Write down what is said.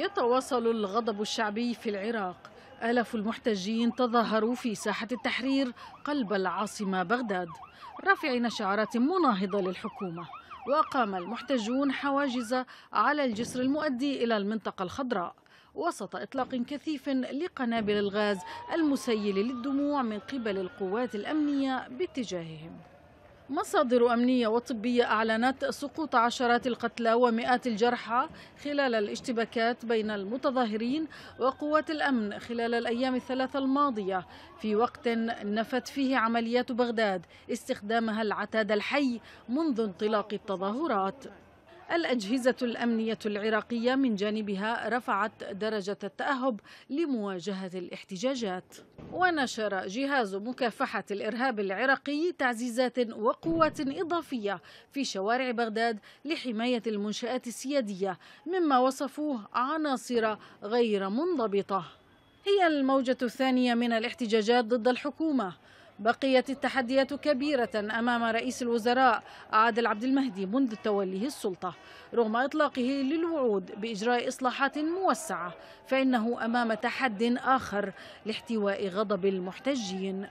يتواصل الغضب الشعبي في العراق آلاف المحتجين تظاهروا في ساحة التحرير قلب العاصمة بغداد رافعين شعارات مناهضة للحكومة وأقام المحتجون حواجز على الجسر المؤدي إلى المنطقة الخضراء وسط إطلاق كثيف لقنابل الغاز المسيل للدموع من قبل القوات الأمنية باتجاههم مصادر أمنية وطبية أعلنت سقوط عشرات القتلى ومئات الجرحى خلال الاشتباكات بين المتظاهرين وقوات الأمن خلال الأيام الثلاثة الماضية في وقت نفت فيه عمليات بغداد استخدامها العتاد الحي منذ انطلاق التظاهرات الأجهزة الأمنية العراقية من جانبها رفعت درجة التأهب لمواجهة الاحتجاجات ونشر جهاز مكافحة الإرهاب العراقي تعزيزات وقوات إضافية في شوارع بغداد لحماية المنشآت السيادية مما وصفوه عناصر غير منضبطة هي الموجة الثانية من الاحتجاجات ضد الحكومة بقيت التحديات كبيرة أمام رئيس الوزراء عادل عبد المهدي منذ توليه السلطة رغم إطلاقه للوعود بإجراء إصلاحات موسعة فإنه أمام تحد آخر لاحتواء غضب المحتجين